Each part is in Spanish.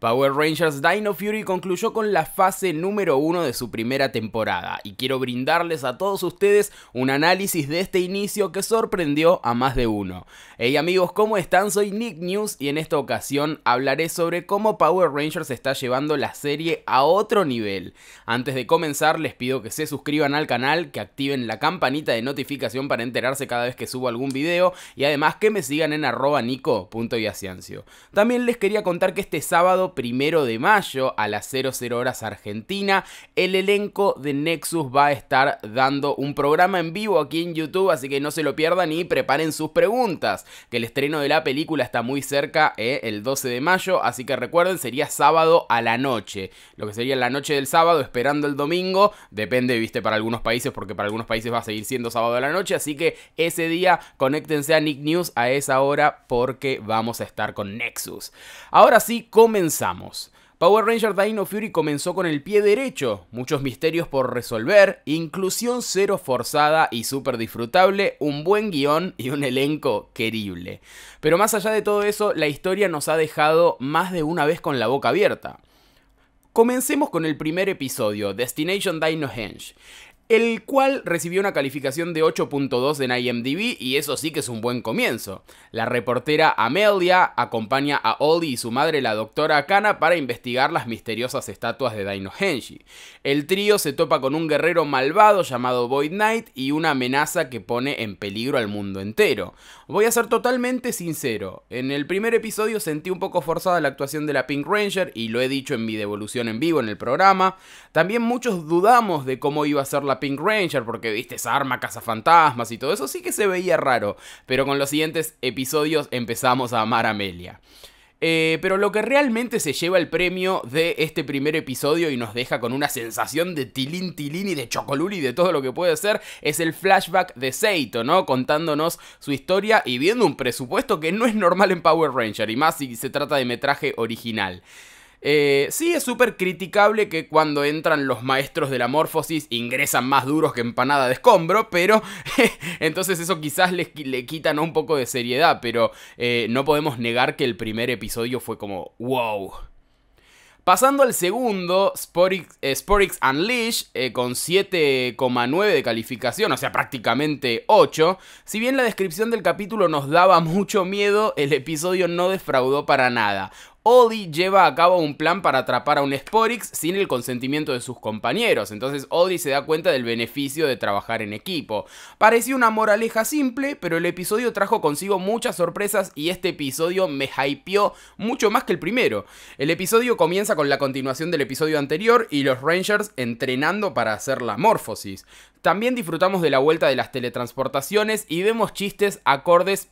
Power Rangers Dino Fury concluyó con la fase número 1 de su primera temporada y quiero brindarles a todos ustedes un análisis de este inicio que sorprendió a más de uno. Hey amigos, ¿cómo están? Soy Nick News y en esta ocasión hablaré sobre cómo Power Rangers está llevando la serie a otro nivel. Antes de comenzar les pido que se suscriban al canal, que activen la campanita de notificación para enterarse cada vez que subo algún video y además que me sigan en arroba nico.yaciancio. También les quería contar que este sábado primero de mayo a las 00 horas Argentina, el elenco de Nexus va a estar dando un programa en vivo aquí en YouTube, así que no se lo pierdan y preparen sus preguntas, que el estreno de la película está muy cerca eh, el 12 de mayo, así que recuerden, sería sábado a la noche, lo que sería la noche del sábado esperando el domingo, depende, viste, para algunos países, porque para algunos países va a seguir siendo sábado a la noche, así que ese día conéctense a Nick News a esa hora porque vamos a estar con Nexus. Ahora sí, comenzamos Power Ranger Dino Fury comenzó con el pie derecho, muchos misterios por resolver, inclusión cero forzada y súper disfrutable, un buen guión y un elenco querible. Pero más allá de todo eso, la historia nos ha dejado más de una vez con la boca abierta. Comencemos con el primer episodio, Destination Dino Henge el cual recibió una calificación de 8.2 en IMDb y eso sí que es un buen comienzo. La reportera Amelia acompaña a Ollie y su madre la doctora Akana, para investigar las misteriosas estatuas de Daino Henshi. El trío se topa con un guerrero malvado llamado Void Knight y una amenaza que pone en peligro al mundo entero. Voy a ser totalmente sincero, en el primer episodio sentí un poco forzada la actuación de la Pink Ranger y lo he dicho en mi devolución en vivo en el programa. También muchos dudamos de cómo iba a ser la Pink Ranger, porque viste esa arma cazafantasmas y todo eso, sí que se veía raro. Pero con los siguientes episodios empezamos a amar a Amelia. Eh, pero lo que realmente se lleva el premio de este primer episodio y nos deja con una sensación de tilín tilín y de chocoluli y de todo lo que puede ser es el flashback de Seito, ¿no? Contándonos su historia y viendo un presupuesto que no es normal en Power Ranger y más si se trata de metraje original. Eh, sí es súper criticable que cuando entran los maestros de la morfosis ingresan más duros que empanada de escombro, pero entonces eso quizás le, quita quitan un poco de seriedad, pero eh, no podemos negar que el primer episodio fue como wow. Pasando al segundo, Sporix, eh, Unleash, con 7,9 de calificación, o sea, prácticamente 8. Si bien la descripción del capítulo nos daba mucho miedo, el episodio no defraudó para nada. Odie lleva a cabo un plan para atrapar a un Sporix sin el consentimiento de sus compañeros, entonces Odie se da cuenta del beneficio de trabajar en equipo. Parecía una moraleja simple, pero el episodio trajo consigo muchas sorpresas y este episodio me hypeó mucho más que el primero. El episodio comienza con la continuación del episodio anterior y los Rangers entrenando para hacer la morfosis. También disfrutamos de la vuelta de las teletransportaciones y vemos chistes acordes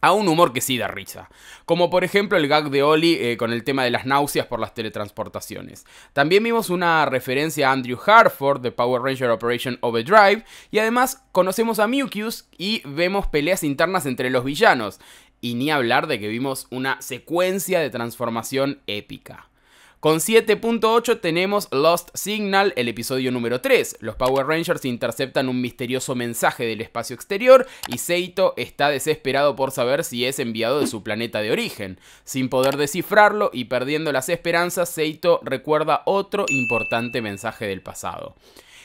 a un humor que sí da risa, como por ejemplo el gag de Oli eh, con el tema de las náuseas por las teletransportaciones. También vimos una referencia a Andrew Harford de Power Ranger Operation Overdrive y además conocemos a Mukius y vemos peleas internas entre los villanos, y ni hablar de que vimos una secuencia de transformación épica. Con 7.8 tenemos Lost Signal, el episodio número 3. Los Power Rangers interceptan un misterioso mensaje del espacio exterior y Seito está desesperado por saber si es enviado de su planeta de origen. Sin poder descifrarlo y perdiendo las esperanzas, Seito recuerda otro importante mensaje del pasado.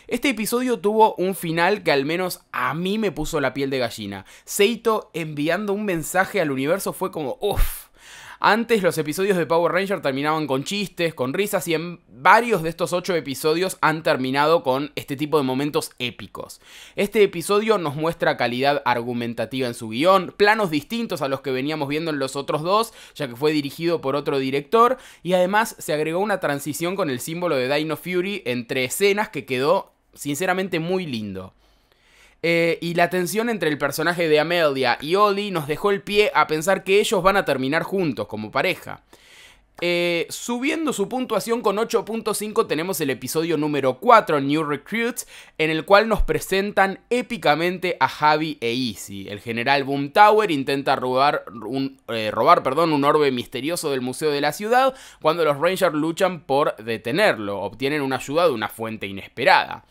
Este episodio tuvo un final que al menos a mí me puso la piel de gallina. Seito enviando un mensaje al universo fue como, uff, antes los episodios de Power Ranger terminaban con chistes, con risas y en varios de estos ocho episodios han terminado con este tipo de momentos épicos. Este episodio nos muestra calidad argumentativa en su guión, planos distintos a los que veníamos viendo en los otros dos, ya que fue dirigido por otro director, y además se agregó una transición con el símbolo de Dino Fury entre escenas que quedó sinceramente muy lindo. Eh, y la tensión entre el personaje de Amelia y Oli nos dejó el pie a pensar que ellos van a terminar juntos como pareja. Eh, subiendo su puntuación con 8.5 tenemos el episodio número 4, New Recruits, en el cual nos presentan épicamente a Javi e Izzy. El general Boom Tower intenta robar, un, eh, robar perdón, un orbe misterioso del Museo de la Ciudad cuando los Rangers luchan por detenerlo. Obtienen una ayuda de una fuente inesperada.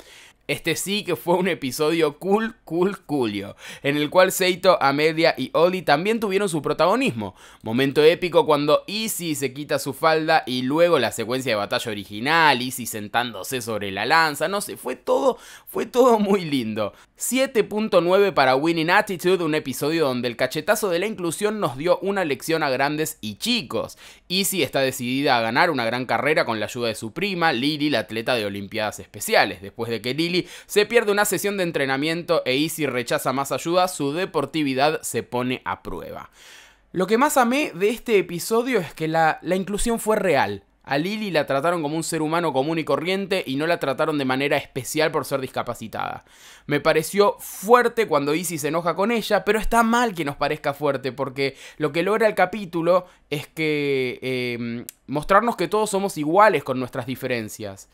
Este sí que fue un episodio cool, cool, coolio, en el cual Seito, Amedia y Oli también tuvieron su protagonismo. Momento épico cuando Izzy se quita su falda y luego la secuencia de batalla original, Izzy sentándose sobre la lanza, no sé, fue todo, fue todo muy lindo. 7.9 para Winning Attitude, un episodio donde el cachetazo de la inclusión nos dio una lección a grandes y chicos. Izzy está decidida a ganar una gran carrera con la ayuda de su prima, Lily, la atleta de Olimpiadas Especiales, después de que Lily se pierde una sesión de entrenamiento e Easy rechaza más ayuda, su deportividad se pone a prueba. Lo que más amé de este episodio es que la, inclusión fue real. A Lily la trataron como un ser humano común y corriente y no la trataron de manera especial por ser discapacitada. Me pareció fuerte cuando Izzy se enoja con ella, pero está mal que nos parezca fuerte porque lo que logra el capítulo es que em, mostrarnos que todos somos iguales con nuestras diferencias.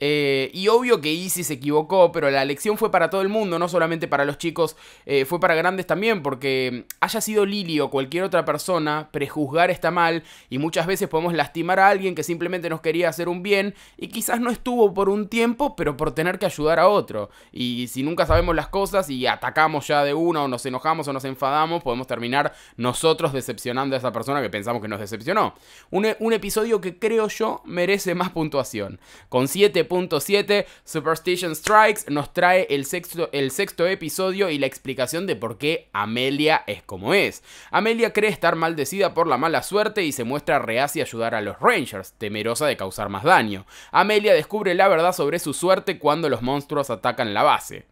Eh, y obvio que Easy se equivocó, pero la lección fue para todo el mundo, no solamente para los chicos, eh, fue para grandes también, porque haya sido Lili o cualquier otra persona, prejuzgar está mal y muchas veces podemos lastimar a alguien que simplemente nos quería hacer un bien y quizás no estuvo por un tiempo, pero por tener que ayudar a otro. Y si nunca sabemos las cosas y atacamos ya de una o nos enojamos o nos enfadamos, podemos terminar nosotros decepcionando a esa persona que pensamos que nos decepcionó. Un, un episodio que creo yo merece más puntuación. Con 7 7 Superstition Strikes, nos trae el sexto, el sexto episodio y la explicación de por qué Amelia es como es. Amelia cree estar maldecida por la mala suerte y se muestra reacia a ayudar a los Rangers, temerosa de causar más daño. Amelia descubre la verdad sobre su suerte cuando los monstruos atacan la base.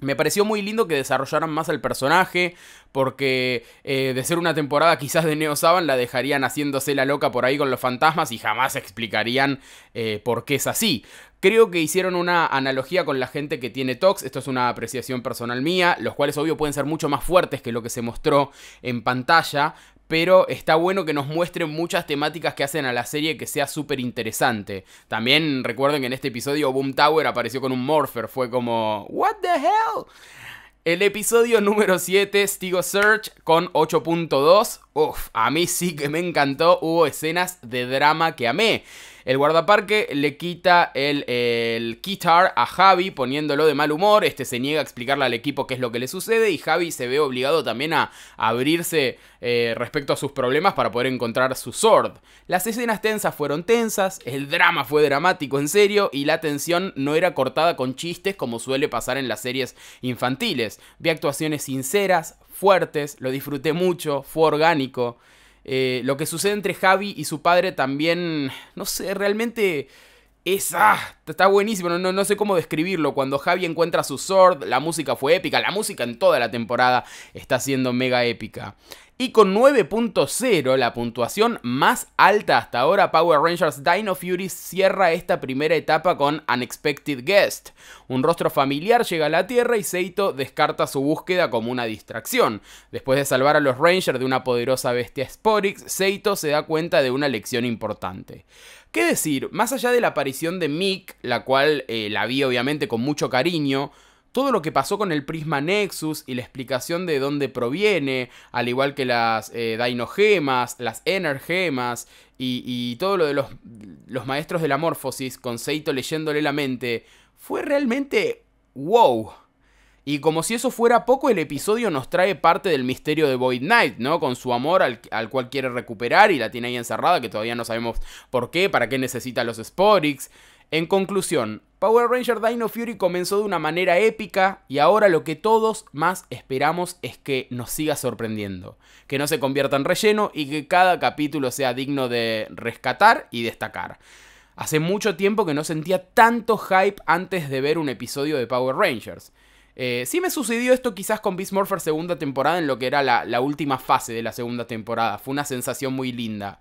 Me pareció muy lindo que desarrollaran más el personaje, porque eh, de ser una temporada quizás de Neo Saban la dejarían haciéndose la loca por ahí con los fantasmas y jamás explicarían eh, por qué es así. Creo que hicieron una analogía con la gente que tiene TOX, esto es una apreciación personal mía, los cuales obvio pueden ser mucho más fuertes que lo que se mostró en pantalla, pero está bueno que nos muestren muchas temáticas que hacen a la serie que sea súper interesante. También recuerden que en este episodio Boom Tower apareció con un Morpher, fue como, ¿What the hell? El episodio número 7, Stigo Search, con 8.2. Uf, a mí sí que me encantó, hubo escenas de drama que amé. El guardaparque le quita el, el guitar a Javi poniéndolo de mal humor. Este se niega a explicarle al equipo qué es lo que le sucede y Javi se ve obligado también a abrirse eh, respecto a sus problemas para poder encontrar su sword. Las escenas tensas fueron tensas, el drama fue dramático en serio y la tensión no era cortada con chistes como suele pasar en las series infantiles. Vi actuaciones sinceras, fuertes, lo disfruté mucho, fue orgánico. Eh, lo que sucede entre Javi y su padre también, no sé, realmente es... Ah, está buenísimo, no, no, sé cómo describirlo. Cuando Javi encuentra su sword, la música fue épica, la música en toda la temporada está siendo mega épica. Y con 9.0, la puntuación más alta hasta ahora, Power Rangers Dino Fury cierra esta primera etapa con Unexpected Guest. Un rostro familiar llega a la Tierra y Seito descarta su búsqueda como una distracción. Después de salvar a los Rangers de una poderosa bestia Sporix, Seito se da cuenta de una lección importante. ¿Qué decir? Más allá de la aparición de Mick, la cual eh, la vi obviamente con mucho cariño, todo lo que pasó con el prisma Nexus y la explicación de dónde proviene, al igual que las eh, Dainogemas, las Energemas y, todo lo de los, los maestros de la Morfosis con leyéndole la mente, fue realmente wow. Y como si eso fuera poco, el episodio nos trae parte del misterio de Void Knight, ¿no? Con su amor al, al, cual quiere recuperar y la tiene ahí encerrada, que todavía no sabemos por qué, para qué necesita los Sporix. En conclusión, Power Ranger Dino Fury comenzó de una manera épica y ahora lo que todos más esperamos es que nos siga sorprendiendo, que no se convierta en relleno y que cada capítulo sea digno de rescatar y destacar. Hace mucho tiempo que no sentía tanto hype antes de ver un episodio de Power Rangers. Eh, sí me sucedió esto quizás con Beast Morpher segunda temporada en lo que era la última fase de la segunda temporada. Fue una sensación muy linda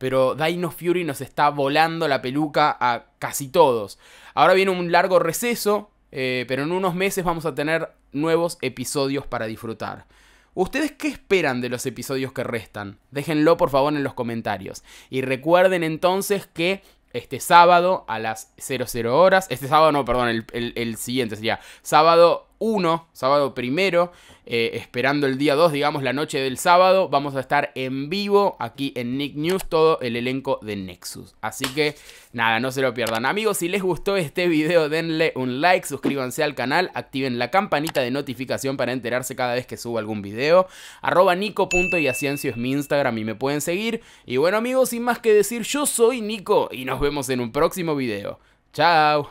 pero Dino Fury nos está volando la peluca a casi todos. Ahora viene un largo receso, eh, pero en unos meses vamos a tener nuevos episodios para disfrutar. ¿Ustedes qué esperan de los episodios que restan? Déjenlo por favor en los comentarios. Y recuerden entonces que este sábado a las 00 horas, este sábado no, perdón, el, el siguiente sería sábado 1, sábado primero, eh, esperando el día 2, digamos la noche del sábado, vamos a estar en vivo aquí en Nick News, todo el elenco de Nexus. Así que nada, no se lo pierdan. Amigos, si les gustó este video, denle un like, suscríbanse al canal, activen la campanita de notificación para enterarse cada vez que suba algún video. Arroba nico.yaciencio es mi Instagram y me pueden seguir. Y bueno amigos, sin más que decir, yo soy Nico y nos vemos en un próximo video. Chao.